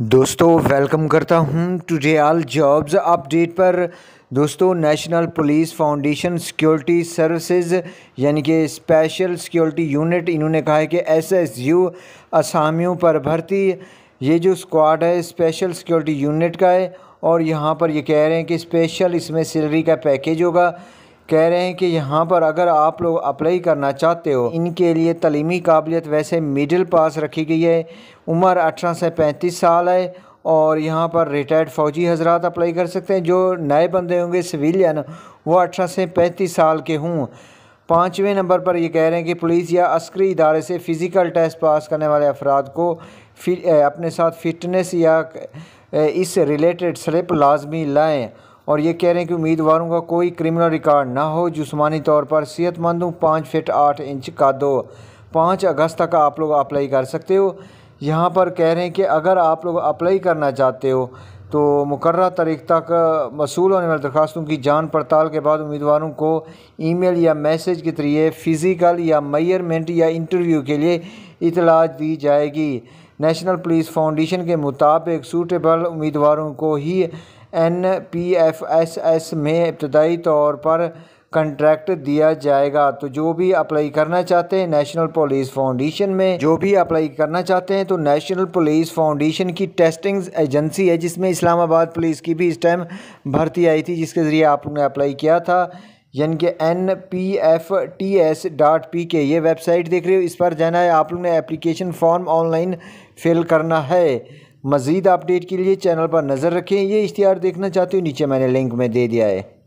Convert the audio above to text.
दोस्तों वेलकम करता हूं टुडे ऑल जॉब्स अपडेट पर दोस्तों national police foundation security services यानी कि स्पेशल सिक्योरिटी यूनिट इन्होंने कहा है कि एसएसयू असामियों पर भर्ती ये जो स्क्वाड है स्पेशल सिक्योरिटी यूनिट का है और यहाँ पर ये कह रहे हैं कि स्पेशल इसमें सैलरी का पैकेज होगा कह रहे हैं कि यहाँ पर अगर आप लोग अप्लाई करना चाहते हो इनके लिए तलीमी काबिलियत वैसे मिडिल पास रखी गई है उम्र अठारह से पैंतीस साल है और यहाँ पर रिटायर्ड फ़ौजी हजरात अप्लाई कर सकते हैं जो नए बंदे होंगे सिविलियन वो अठारह से पैंतीस साल के हों पाँचवें नंबर पर ये कह रहे हैं कि पुलिस या अस्करी इदारे से फ़िज़िकल टेस्ट पास करने वाले अफराद को अपने साथ फिटनेस या इस रिलेटेड स्लिप लाजमी लाएँ और ये कह रहे हैं कि उम्मीदवारों का कोई क्रिमिनल रिकॉर्ड ना हो जिसमानी तौर पर सेहतमंद हूँ पाँच फिट आठ इंच का दो पाँच अगस्त तक आप लोग अप्लाई कर सकते हो यहाँ पर कह रहे हैं कि अगर आप लोग अप्लाई करना चाहते हो तो मुकर तारीख तक वसूल होने वाली दरख्वास्तों की जान पड़ताल के बाद उम्मीदवारों को ईमेल या मैसेज के जरिए फ़िज़िकल या मैयरमेंट या इंटरव्यू के लिए इतला दी जाएगी नेशनल पुलिस फाउंडेशन के मुताबिक सूटेबल उम्मीदवारों को ही N P F S S में इब्तदाई तौर पर कंट्रैक्ट दिया जाएगा तो जो भी अप्लाई करना चाहते हैं नेशनल पुलिस फाउंडेशन में जो भी अप्लाई करना चाहते हैं तो नेशनल पुलिस फाउंडेशन की टेस्टिंग एजेंसी है जिसमें इस्लामाबाद पुलिस की भी इस टाइम भर्ती आई थी जिसके ज़रिए आपने अप्लाई किया था यानी कि N P F T S dot P K ये वेबसाइट देख रहे हो इस पर जाना है आप लोग ने एप्लीकेशन फॉर्म ऑनलाइन फिल करना है मज़ीद अपडेट के लिए चैनल पर नज़र रखें ये इश्तहार देखना चाहते हो नीचे मैंने लिंक में दे दिया है